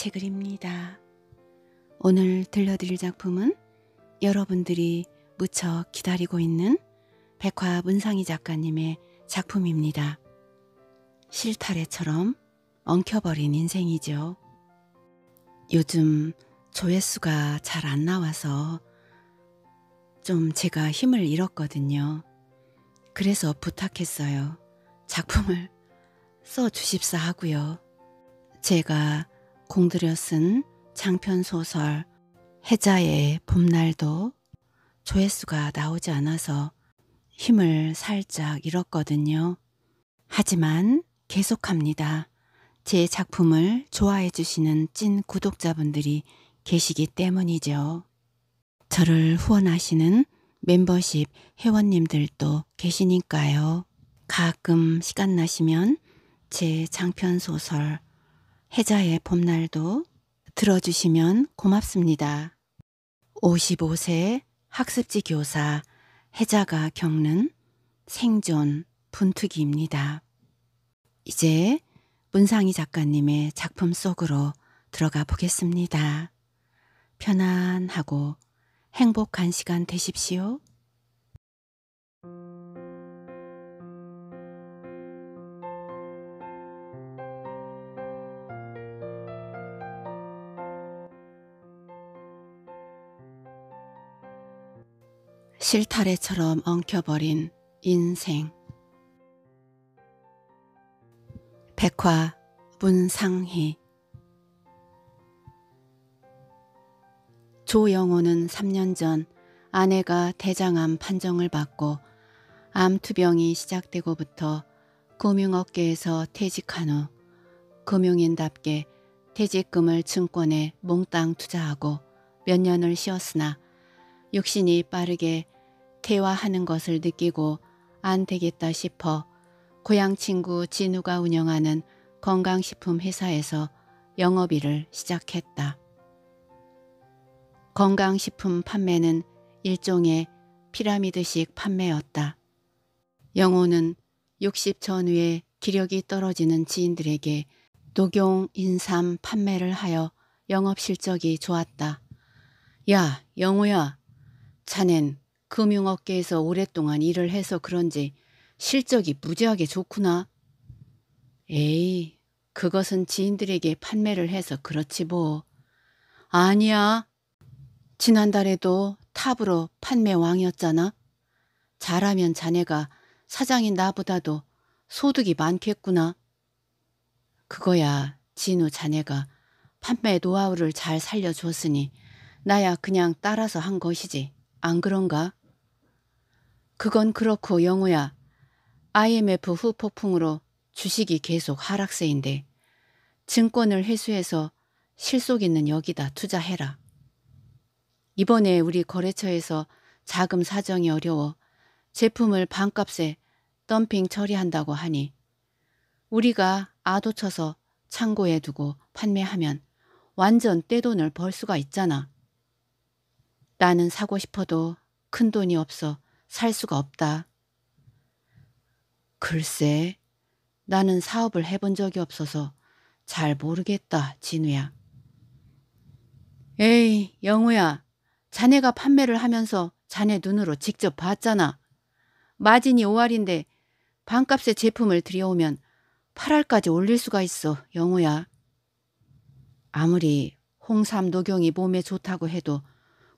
책을 입니다. 오늘 들려드릴 작품은 여러분들이 무척 기다리고 있는 백화 문상희 작가님의 작품입니다. 실타래처럼 엉켜버린 인생이죠. 요즘 조회수가 잘 안 나와서 좀 제가 힘을 잃었거든요. 그래서 부탁했어요. 작품을 써 주십사 하고요. 제가 공들여 쓴 장편소설 해자의 봄날도 조회수가 나오지 않아서 힘을 살짝 잃었거든요. 하지만 계속합니다. 제 작품을 좋아해 주시는 찐 구독자분들이 계시기 때문이죠. 저를 후원하시는 멤버십 회원님들도 계시니까요. 가끔 시간 나시면 제 장편 소설 해자의 봄날도 들어주시면 고맙습니다. 55세 학습지 교사 해자가 겪는 생존 분투기입니다. 이제 문상희 작가님의 작품 속으로 들어가 보겠습니다. 편안하고 행복한 시간 되십시오. 실타래처럼 엉켜버린 인생 백화 문상희 조영호는 3년 전 아내가 대장암 판정을 받고 암투병이 시작되고부터 금융업계에서 퇴직한 후 금융인답게 퇴직금을 증권에 몽땅 투자하고 몇 년을 쉬었으나 육신이 빠르게 대화하는 것을 느끼고 안 되겠다 싶어 고향 친구 진우가 운영하는 건강식품 회사에서 영업일을 시작했다. 건강식품 판매는 일종의 피라미드식 판매였다. 영호는 60전 후에 기력이 떨어지는 지인들에게 녹용 인삼 판매를 하여 영업 실적이 좋았다. 야 영호야 자넨 금융업계에서 오랫동안 일을 해서 그런지 실적이 무지하게 좋구나. 에이, 그것은 지인들에게 판매를 해서 그렇지 뭐. 아니야. 지난달에도 탑으로 판매왕이었잖아. 잘하면 자네가 사장인 나보다도 소득이 많겠구나. 그거야 진우 자네가 판매 노하우를 잘 살려줬으니 나야 그냥 따라서 한 것이지. 안 그런가? 그건 그렇고 영호야 IMF 후폭풍으로 주식이 계속 하락세인데 증권을 회수해서 실속 있는 여기다 투자해라. 이번에 우리 거래처에서 자금 사정이 어려워 제품을 반값에 덤핑 처리한다고 하니 우리가 아도쳐서 창고에 두고 판매하면 완전 떼돈을 벌 수가 있잖아. 나는 사고 싶어도 큰돈이 없어 살 수가 없다. 글쎄, 나는 사업을 해본 적이 없어서 잘 모르겠다, 진우야. 에이, 영우야. 자네가 판매를 하면서 자네 눈으로 직접 봤잖아. 마진이 5할인데 반값에 제품을 들여오면 8할까지 올릴 수가 있어, 영우야. 아무리 홍삼 녹용이 몸에 좋다고 해도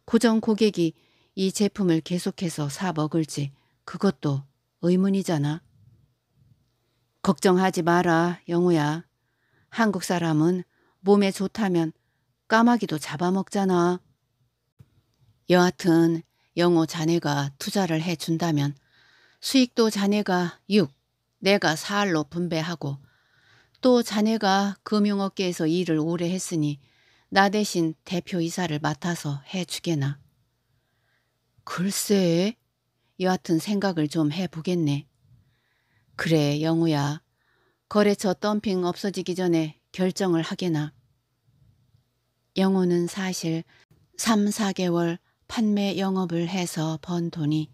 고정 고객이 이 제품을 계속해서 사 먹을지 그것도 의문이잖아. 걱정하지 마라, 영우야. 한국 사람은 몸에 좋다면 까마귀도 잡아먹잖아. 여하튼 영호 자네가 투자를 해준다면 수익도 자네가 6, 내가 4알로 분배하고 또 자네가 금융업계에서 일을 오래 했으니 나 대신 대표이사를 맡아서 해주게나. 글쎄, 여하튼 생각을 좀 해보겠네. 그래, 영우야. 거래처 덤핑 없어지기 전에 결정을 하게나. 영우는 사실 3, 4개월 판매 영업을 해서 번 돈이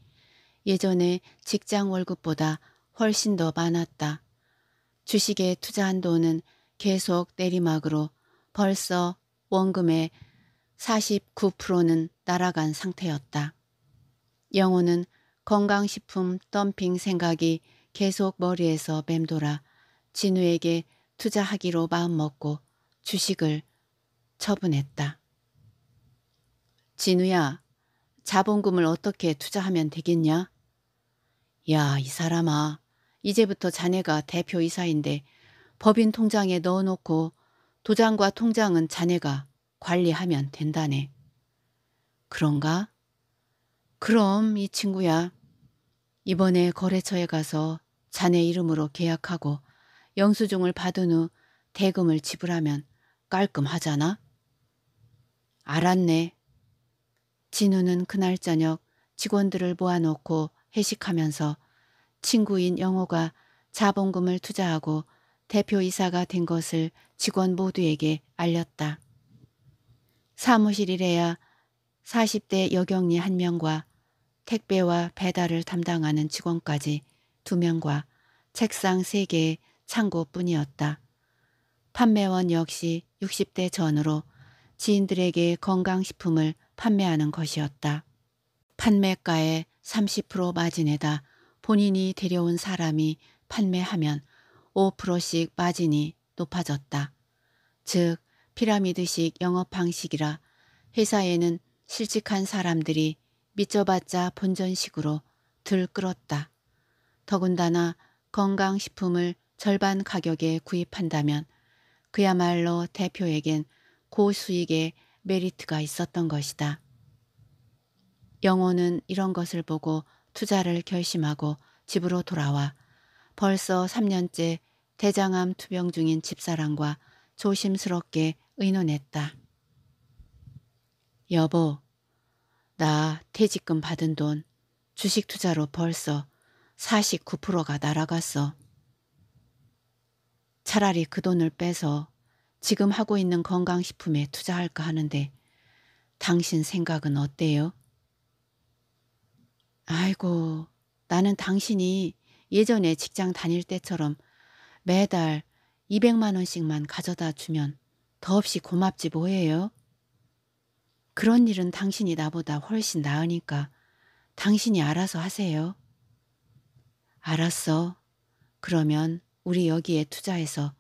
예전에 직장 월급보다 훨씬 더 많았다. 주식에 투자한 돈은 계속 내리막으로 벌써 원금의 49%는 날아간 상태였다. 영호는 건강식품 덤핑 생각이 계속 머리에서 맴돌아 진우에게 투자하기로 마음먹고 주식을 처분했다. 진우야, 자본금을 어떻게 투자하면 되겠냐? 야, 이 사람아. 이제부터 자네가 대표이사인데 법인 통장에 넣어놓고 도장과 통장은 자네가 관리하면 된다네. 그런가? 그럼 이 친구야. 이번에 거래처에 가서 자네 이름으로 계약하고 영수증을 받은 후 대금을 지불하면 깔끔하잖아. 알았네. 진우는 그날 저녁 직원들을 모아놓고 회식하면서 친구인 영호가 자본금을 투자하고 대표이사가 된 것을 직원 모두에게 알렸다. 사무실이래야 40대 여경리 한 명과 택배와 배달을 담당하는 직원까지 두명과 책상 세개의 창고뿐이었다. 판매원 역시 60대 전으로 지인들에게 건강식품을 판매하는 것이었다. 판매가의 30% 마진에다 본인이 데려온 사람이 판매하면 5%씩 마진이 높아졌다. 즉 피라미드식 영업 방식이라 회사에는 실직한 사람들이 믿쳐봤자 본전식으로 들끓었다. 더군다나 건강식품을 절반 가격에 구입한다면 그야말로 대표에겐 고수익의 메리트가 있었던 것이다. 영호는 이런 것을 보고 투자를 결심하고 집으로 돌아와 벌써 3년째 대장암 투병 중인 집사람과 조심스럽게 의논했다. 여보, 나 퇴직금 받은 돈 주식 투자로 벌써 49%가 날아갔어. 차라리 그 돈을 빼서 지금 하고 있는 건강식품에 투자할까 하는데 당신 생각은 어때요? 아이고, 나는 당신이 예전에 직장 다닐 때처럼 매달 200만 원씩만 가져다 주면 더없이 고맙지 뭐예요? 그런 일은 당신이 나보다 훨씬 나으니까 당신이 알아서 하세요. 알았어. 그러면 우리 여기에 투자해서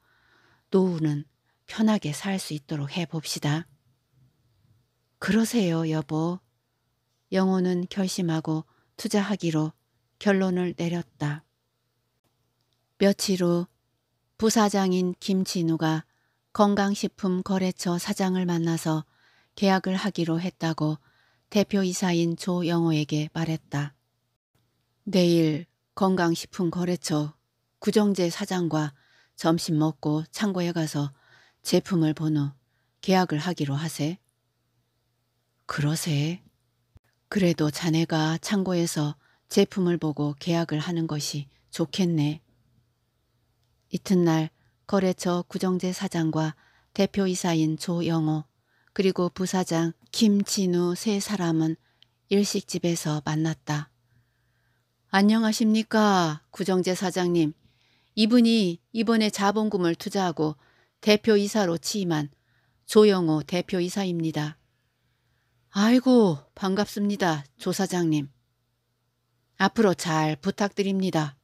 노후는 편하게 살 수 있도록 해봅시다. 그러세요, 여보. 영호는 결심하고 투자하기로 결론을 내렸다. 며칠 후 부사장인 김진우가 건강식품 거래처 사장을 만나서 계약을 하기로 했다고 대표이사인 조영호에게 말했다. 내일 건강식품거래처 구정재 사장과 점심 먹고 창고에 가서 제품을 본 후 계약을 하기로 하세. 그러세. 그래도 자네가 창고에서 제품을 보고 계약을 하는 것이 좋겠네. 이튿날 거래처 구정재 사장과 대표이사인 조영호, 그리고 부사장 김진우 세 사람은 일식집에서 만났다. 안녕하십니까 구정재 사장님. 이분이 이번에 자본금을 투자하고 대표이사로 취임한 조영호 대표이사입니다. 아이고 반갑습니다 조 사장님. 앞으로 잘 부탁드립니다.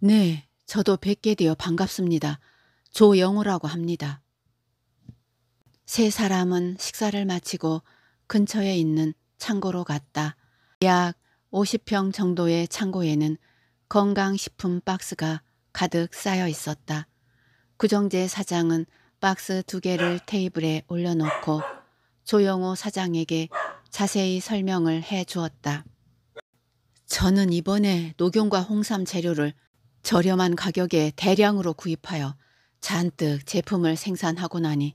네 저도 뵙게 되어 반갑습니다. 조영호라고 합니다. 세 사람은 식사를 마치고 근처에 있는 창고로 갔다. 약 50평 정도의 창고에는 건강식품 박스가 가득 쌓여 있었다. 구정재 사장은 박스 두 개를 테이블에 올려놓고 조영호 사장에게 자세히 설명을 해 주었다. 저는 이번에 녹용과 홍삼 재료를 저렴한 가격에 대량으로 구입하여 잔뜩 제품을 생산하고 나니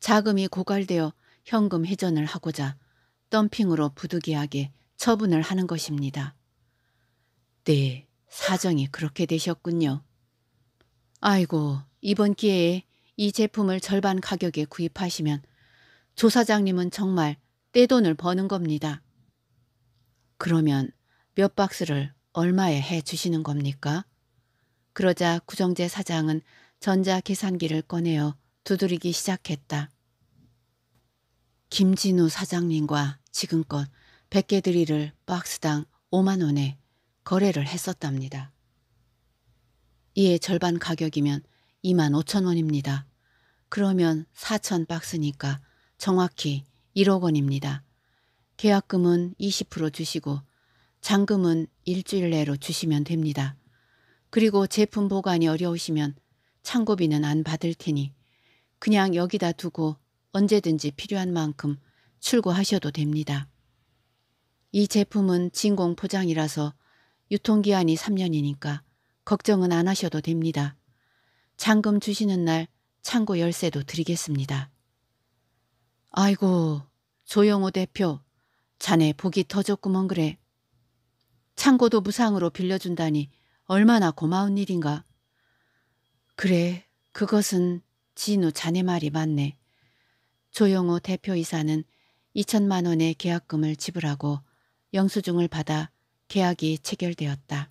자금이 고갈되어 현금 회전을 하고자 덤핑으로 부득이하게 처분을 하는 것입니다. 네, 사정이 그렇게 되셨군요. 아이고, 이번 기회에 이 제품을 절반 가격에 구입하시면 조사장님은 정말 떼돈을 버는 겁니다. 그러면 몇 박스를 얼마에 해 주시는 겁니까? 그러자 구정재 사장은 전자계산기를 꺼내어 두드리기 시작했다. 김진우 사장님과 지금껏 백개들이를 박스당 5만 원에 거래를 했었답니다. 이에 절반 가격이면 2만 5천 원입니다. 그러면 4천 박스니까 정확히 1억 원입니다. 계약금은 20% 주시고 잔금은 일주일 내로 주시면 됩니다. 그리고 제품 보관이 어려우시면 창고비는 안 받을 테니 그냥 여기다 두고 언제든지 필요한 만큼 출고하셔도 됩니다. 이 제품은 진공 포장이라서 유통기한이 3년이니까 걱정은 안 하셔도 됩니다. 잔금 주시는 날 창고 열쇠도 드리겠습니다. 아이고 조영호 대표 자네 복이 터졌구먼 그래. 창고도 무상으로 빌려준다니 얼마나 고마운 일인가. 그래 그것은 진우 자네 말이 맞네. 조영호 대표이사는 2천만 원의 계약금을 지불하고 영수증을 받아 계약이 체결되었다.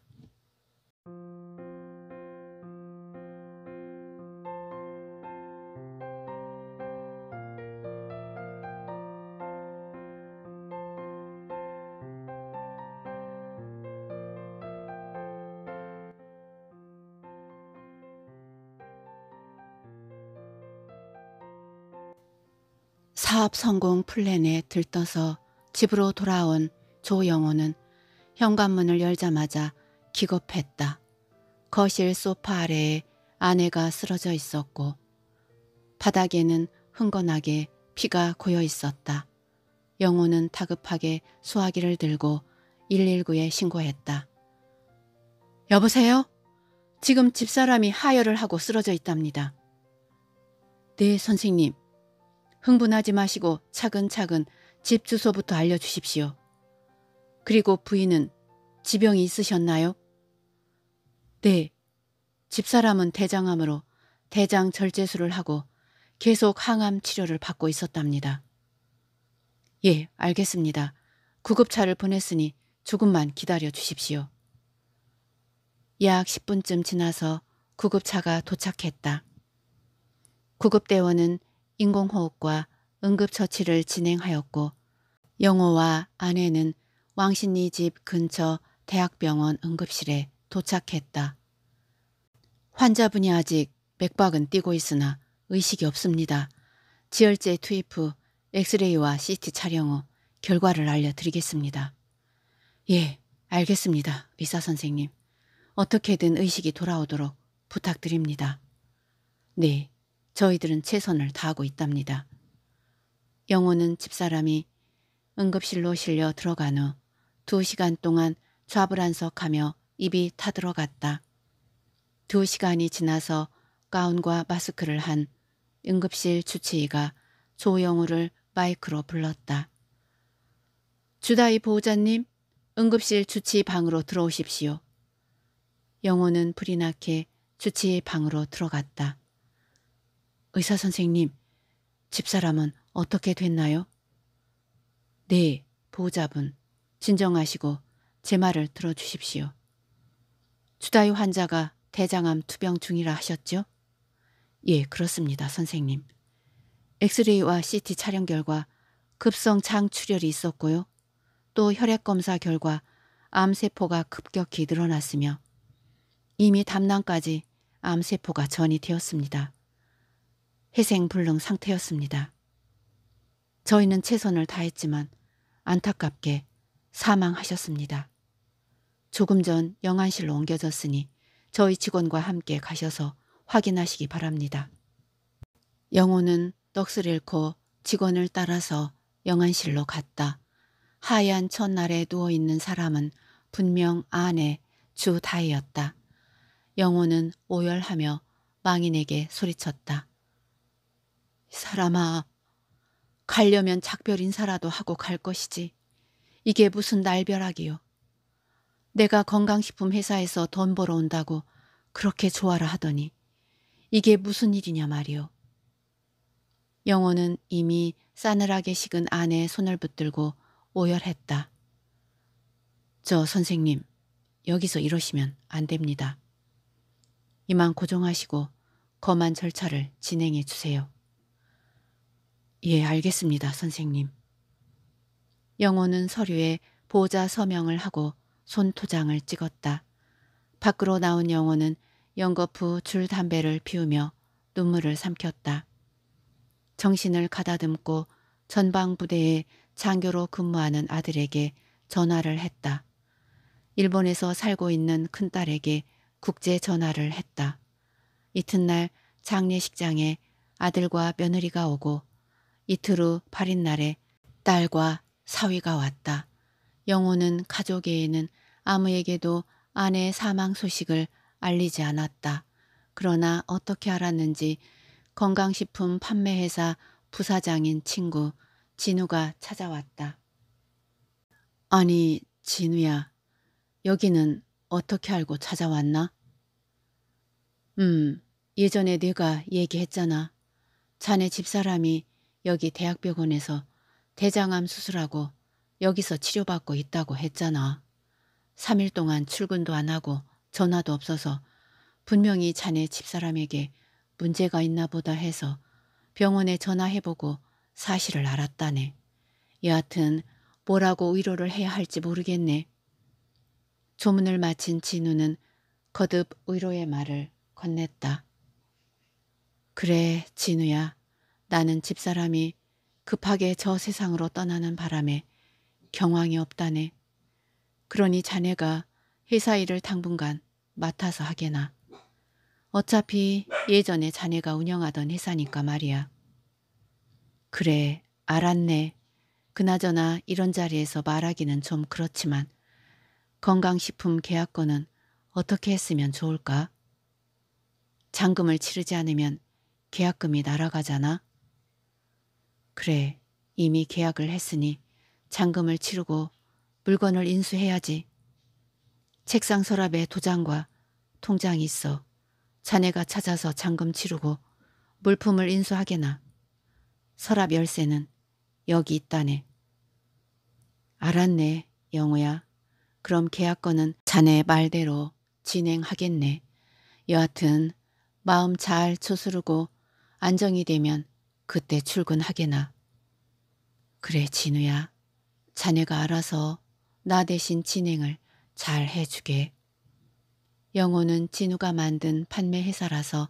사업 성공 플랜에 들떠서 집으로 돌아온 조영호는 현관문을 열자마자 기겁했다. 거실 소파 아래에 아내가 쓰러져 있었고 바닥에는 흥건하게 피가 고여 있었다. 영호는 다급하게 수화기를 들고 119에 신고했다. 여보세요? 지금 집사람이 하혈을 하고 쓰러져 있답니다. 네, 선생님. 흥분하지 마시고 차근차근 집 주소부터 알려주십시오. 그리고 부인은 지병이 있으셨나요? 네. 집사람은 대장암으로 대장 절제술을 하고 계속 항암 치료를 받고 있었답니다. 예, 알겠습니다. 구급차를 보냈으니 조금만 기다려 주십시오. 약 10분쯤 지나서 구급차가 도착했다. 구급대원은 인공호흡과 응급처치를 진행하였고 영호와 아내는 왕신리 집 근처 대학병원 응급실에 도착했다. 환자분이 아직 맥박은 뛰고 있으나 의식이 없습니다. 지혈제 투입 후 엑스레이와 CT 촬영 후 결과를 알려드리겠습니다. 예, 알겠습니다. 의사 선생님. 어떻게든 의식이 돌아오도록 부탁드립니다. 네, 저희들은 최선을 다하고 있답니다. 영호는 집사람이 응급실로 실려 들어간 후 두 시간 동안 좌불안석하며 입이 타들어갔다. 두 시간이 지나서 가운과 마스크를 한 응급실 주치의가 조영호를 마이크로 불렀다. 주다이 보호자님, 응급실 주치의 방으로 들어오십시오. 영호는 불이 나게 주치의 방으로 들어갔다. 의사 선생님, 집사람은 어떻게 됐나요? 네, 보호자분, 진정하시고 제 말을 들어주십시오. 주다이 환자가 대장암 투병 중이라 하셨죠? 예, 그렇습니다, 선생님. 엑스레이와 CT 촬영 결과 급성 장출혈이 있었고요. 또 혈액 검사 결과 암세포가 급격히 늘어났으며 이미 담낭까지 암세포가 전이 되었습니다. 희생불능 상태였습니다. 저희는 최선을 다했지만 안타깝게 사망하셨습니다. 조금 전 영안실로 옮겨졌으니 저희 직원과 함께 가셔서 확인하시기 바랍니다. 영호는 떡을 잃고 직원을 따라서 영안실로 갔다. 하얀 첫날에 누워있는 사람은 분명 아내 주다이였다. 영호는 오열하며 망인에게 소리쳤다. 사람아, 가려면 작별 인사라도 하고 갈 것이지. 이게 무슨 날벼락이요. 내가 건강식품 회사에서 돈 벌어온다고 그렇게 좋아라 하더니 이게 무슨 일이냐 말이오 영호는 이미 싸늘하게 식은 아내의 손을 붙들고 오열했다. 저 선생님, 여기서 이러시면 안 됩니다. 이만 고정하시고 검한 절차를 진행해 주세요. 예, 알겠습니다, 선생님. 영호는 서류에 보호자 서명을 하고 손토장을 찍었다. 밖으로 나온 영호는 연거푸 줄 담배를 피우며 눈물을 삼켰다. 정신을 가다듬고 전방부대에 장교로 근무하는 아들에게 전화를 했다. 일본에서 살고 있는 큰딸에게 국제 전화를 했다. 이튿날 장례식장에 아들과 며느리가 오고 이틀 후 8인 날에 딸과 사위가 왔다. 영호는 가족에는 아무에게도 아내의 사망 소식을 알리지 않았다. 그러나 어떻게 알았는지 건강식품 판매회사 부사장인 친구 진우가 찾아왔다. 아니 진우야 여기는 어떻게 알고 찾아왔나? 음 예전에 네가 얘기했잖아. 자네 집사람이 여기 대학병원에서 대장암 수술하고 여기서 치료받고 있다고 했잖아. 3일 동안 출근도 안 하고 전화도 없어서 분명히 자네 집사람에게 문제가 있나 보다 해서 병원에 전화해보고 사실을 알았다네. 여하튼 뭐라고 위로를 해야 할지 모르겠네. 조문을 마친 진우는 거듭 위로의 말을 건넸다. 그래 진우야 나는 집사람이 급하게 저 세상으로 떠나는 바람에 경황이 없다네. 그러니 자네가 회사 일을 당분간 맡아서 하게나. 어차피 예전에 자네가 운영하던 회사니까 말이야. 그래, 알았네. 그나저나 이런 자리에서 말하기는 좀 그렇지만 건강식품 계약권은 어떻게 했으면 좋을까? 잔금을 치르지 않으면 계약금이 날아가잖아. 그래, 이미 계약을 했으니 잔금을 치르고 물건을 인수해야지. 책상 서랍에 도장과 통장이 있어 자네가 찾아서 잔금 치르고 물품을 인수하게나. 서랍 열쇠는 여기 있다네. 알았네, 영호야. 그럼 계약건은 자네 말대로 진행하겠네. 여하튼 마음 잘 추스르고 안정이 되면 그때 출근하게나. 그래 진우야. 자네가 알아서 나 대신 진행을 잘 해주게. 영호는 진우가 만든 판매회사라서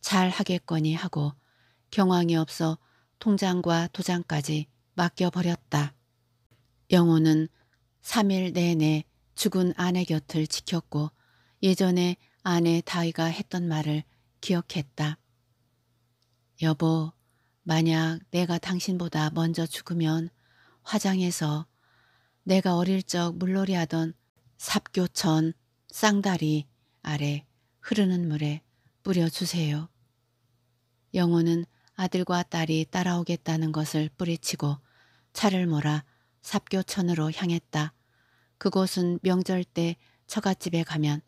잘 하겠거니 하고 경황이 없어 통장과 도장까지 맡겨버렸다. 영호는 3일 내내 죽은 아내 곁을 지켰고 예전에 아내 다이가 했던 말을 기억했다. 여보, 만약 내가 당신보다 먼저 죽으면 화장해서 내가 어릴 적 물놀이하던 삽교천 쌍다리 아래 흐르는 물에 뿌려주세요. 영호는 아들과 딸이 따라오겠다는 것을 뿌리치고 차를 몰아 삽교천으로 향했다. 그곳은 명절 때 처갓집에 가면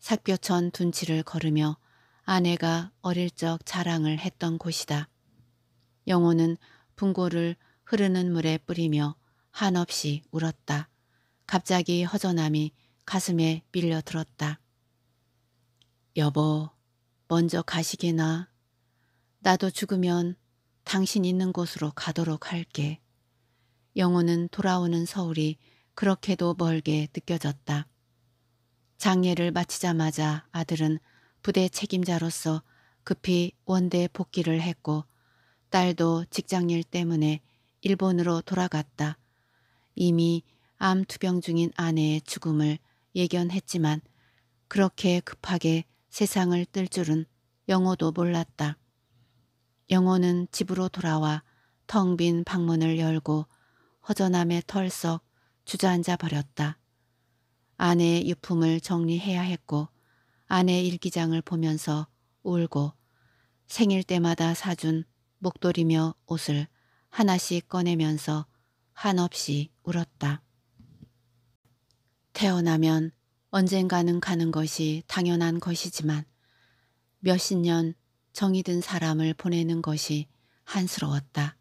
삽교천 둔치를 걸으며 아내가 어릴 적 자랑을 했던 곳이다. 영호는 분고를 흐르는 물에 뿌리며 한없이 울었다. 갑자기 허전함이 가슴에 밀려들었다. 여보, 먼저 가시게나. 나도 죽으면 당신 있는 곳으로 가도록 할게. 영호는 돌아오는 서울이 그렇게도 멀게 느껴졌다. 장례를 마치자마자 아들은 부대 책임자로서 급히 원대 복귀를 했고 딸도 직장일 때문에 일본으로 돌아갔다. 이미 암 투병 중인 아내의 죽음을 예견했지만 그렇게 급하게 세상을 뜰 줄은 영호도 몰랐다. 영호는 집으로 돌아와 텅 빈 방문을 열고 허전함에 털썩 주저앉아 버렸다. 아내의 유품을 정리해야 했고 아내 일기장을 보면서 울고 생일 때마다 사준 목도리며 옷을 하나씩 꺼내면서 한없이 울었다. 태어나면 언젠가는 가는 것이 당연한 것이지만 몇십 년 정이 든 사람을 보내는 것이 한스러웠다.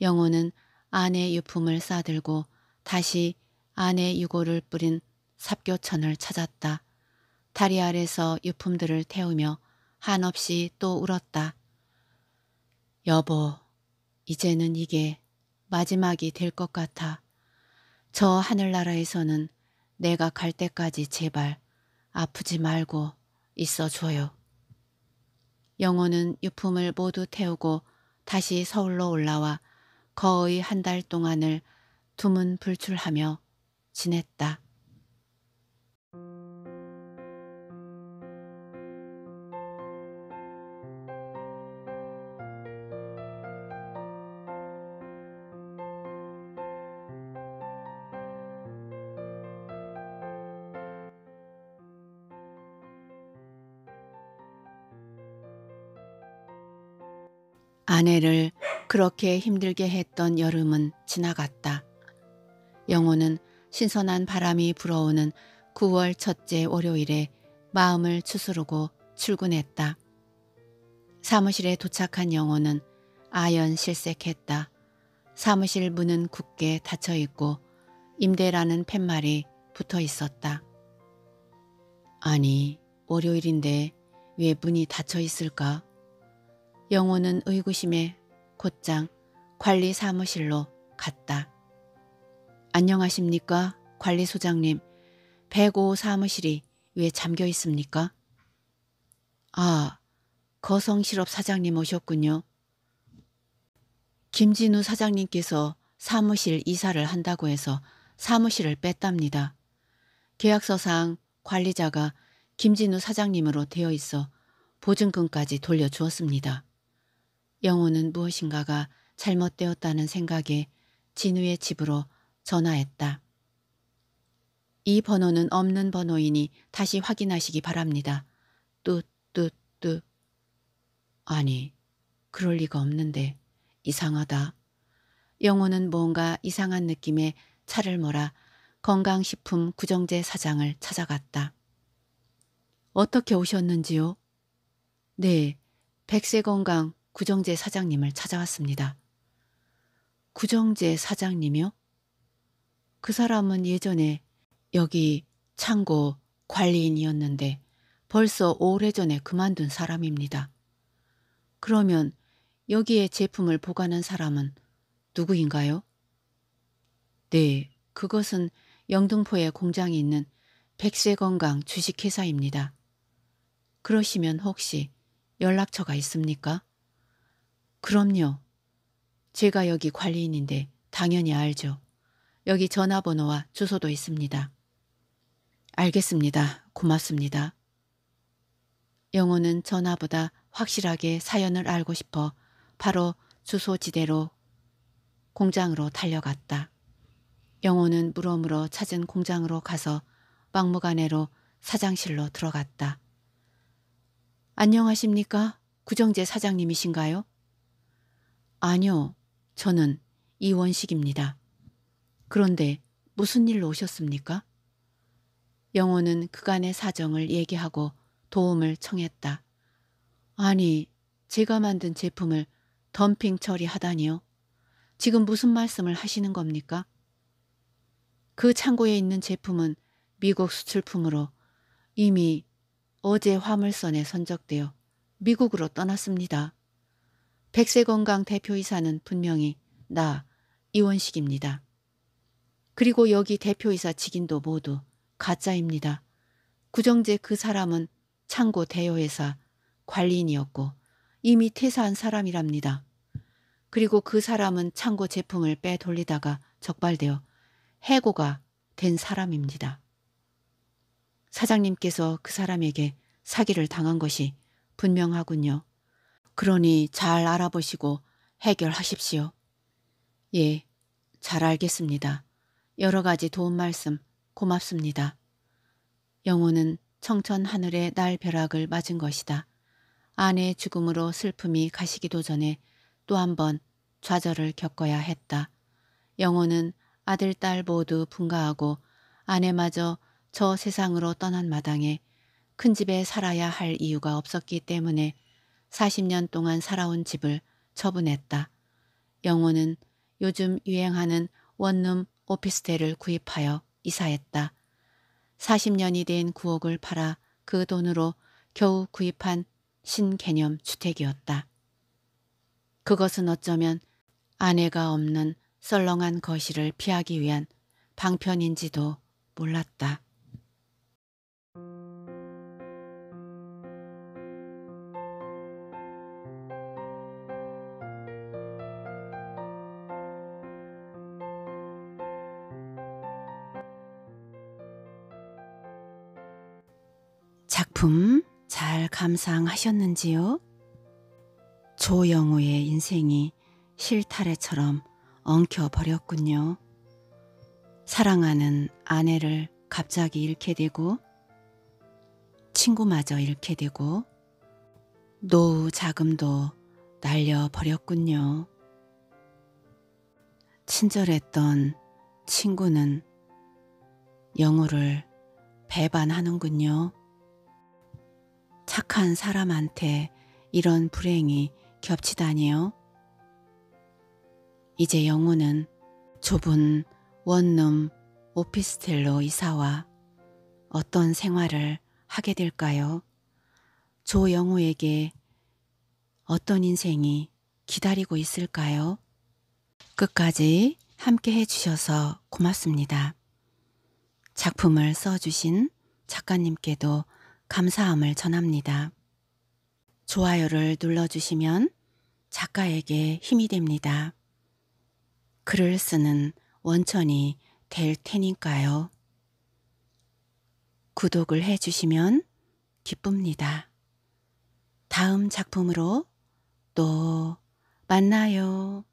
영호는 아내 유품을 싸들고 다시 아내 유골을 뿌린 삽교천을 찾았다. 다리 아래서 유품들을 태우며 한없이 또 울었다. 여보, 이제는 이게 마지막이 될 것 같아. 저 하늘나라에서는 내가 갈 때까지 제발 아프지 말고 있어줘요. 영호는 유품을 모두 태우고 다시 서울로 올라와 거의 한 달 동안을 두문불출하며 지냈다. 아내를 그렇게 힘들게 했던 여름은 지나갔다. 영호는 신선한 바람이 불어오는 9월 첫째 월요일에 마음을 추스르고 출근했다. 사무실에 도착한 영호는 아연 실색했다. 사무실 문은 굳게 닫혀 있고 임대라는 팻말이 붙어 있었다. 아니, 월요일인데 왜 문이 닫혀 있을까? 영호는 의구심에 곧장 관리사무실로 갔다. 안녕하십니까 관리소장님 105 사무실이 왜 잠겨 있습니까? 아 거성실업 사장님 오셨군요. 김진우 사장님께서 사무실 이사를 한다고 해서 사무실을 뺐답니다. 계약서상 관리자가 김진우 사장님으로 되어 있어 보증금까지 돌려주었습니다. 영호는 무엇인가가 잘못되었다는 생각에 진우의 집으로 전화했다. 이 번호는 없는 번호이니 다시 확인하시기 바랍니다. 뚜뚜뚜 아니 그럴 리가 없는데 이상하다. 영호는 뭔가 이상한 느낌에 차를 몰아 건강식품 구정재 사장을 찾아갔다. 어떻게 오셨는지요? 네, 백세건강 구정재 사장님을 찾아왔습니다. 구정재 사장님이요? 그 사람은 예전에 여기 창고 관리인이었는데 벌써 오래전에 그만둔 사람입니다. 그러면 여기에 제품을 보관한 사람은 누구인가요? 네, 그것은 영등포에 공장이 있는 백세건강 주식회사입니다. 그러시면 혹시 연락처가 있습니까? 그럼요. 제가 여기 관리인인데 당연히 알죠. 여기 전화번호와 주소도 있습니다. 알겠습니다. 고맙습니다. 영호는 전화보다 확실하게 사연을 알고 싶어 바로 주소지대로 공장으로 달려갔다. 영호는 무럼으로 찾은 공장으로 가서 막무가내로 사장실로 들어갔다. 안녕하십니까? 구정재 사장님이신가요? 아니요. 저는 이원식입니다. 그런데 무슨 일로 오셨습니까? 영호는 그간의 사정을 얘기하고 도움을 청했다. 아니, 제가 만든 제품을 덤핑 처리하다니요. 지금 무슨 말씀을 하시는 겁니까? 그 창고에 있는 제품은 미국 수출품으로 이미 어제 화물선에 선적되어 미국으로 떠났습니다. 백세건강 대표이사는 분명히 나 이원식입니다. 그리고 여기 대표이사 직인도 모두 가짜입니다. 구정재 그 사람은 창고 대여회사 관리인이었고 이미 퇴사한 사람이랍니다. 그리고 그 사람은 창고 제품을 빼돌리다가 적발되어 해고가 된 사람입니다. 사장님께서 그 사람에게 사기를 당한 것이 분명하군요. 그러니 잘 알아보시고 해결하십시오. 예, 잘 알겠습니다. 여러 가지 도움 말씀 고맙습니다. 영호는 청천 하늘의 날 벼락을 맞은 것이다. 아내의 죽음으로 슬픔이 가시기도 전에 또 한 번 좌절을 겪어야 했다. 영호는 아들, 딸 모두 분가하고 아내마저 저 세상으로 떠난 마당에 큰 집에 살아야 할 이유가 없었기 때문에 40년 동안 살아온 집을 처분했다. 영호는 요즘 유행하는 원룸 오피스텔을 구입하여 이사했다. 40년이 된 구옥을 팔아 그 돈으로 겨우 구입한 신개념 주택이었다. 그것은 어쩌면 아내가 없는 썰렁한 거실을 피하기 위한 방편인지도 몰랐다. 작품 잘 감상하셨는지요? 조영우의 인생이 실타래처럼 엉켜버렸군요. 사랑하는 아내를 갑자기 잃게 되고, 친구마저 잃게 되고, 노후 자금도 날려버렸군요. 친절했던 친구는 영우를 배반하는군요. 착한 사람한테 이런 불행이 겹치다니요. 이제 영우는 좁은 원룸 오피스텔로 이사와 어떤 생활을 하게 될까요? 조영우에게 어떤 인생이 기다리고 있을까요? 끝까지 함께 해주셔서 고맙습니다. 작품을 써주신 작가님께도 감사함을 전합니다. 좋아요를 눌러주시면 작가에게 힘이 됩니다. 글을 쓰는 원천이 될 테니까요. 구독을 해주시면 기쁩니다. 다음 작품으로 또 만나요.